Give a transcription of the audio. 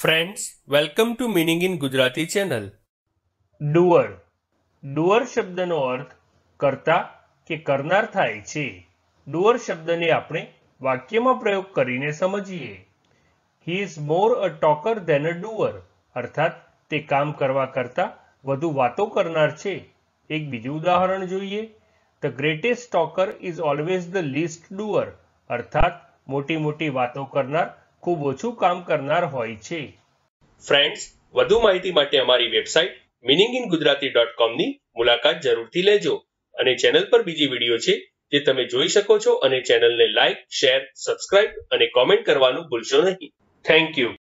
friends welcome to meaning in Gujarati channel doer doer શબ્દનો અર્થ કરતા કે કરનાર થાય છે ડુઅર શબ્દને આપણે વાક્યમાં પ્રયોગ કરીને સમજીએ he is more a talker than a doer અર્થાત તે કામ કરવા કરતાં વધુ વાતો કરનાર છે એક બીજું ઉદાહરણ જોઈએ the greatest talker is always the least doer અર્થાત મોટી મોટી વાતો કરનાર ખૂબ ઓછું કામ કરનાર હોય છે ફ્રેન્ડ્સ વધુ માહિતી માટે અમારી website meaning in Gujarati dot કોમની મુલાકાત જરૂરથી લેજો અને ચેનલ પર બીજી વિડીયો છે જે તમે જોઈ શકો છો અને ચેનલને લાઇક શેર સબસ્ક્રાઇબ અને કોમેન્ટ કરવાનું ભૂલશો નહીં થેન્ક યુ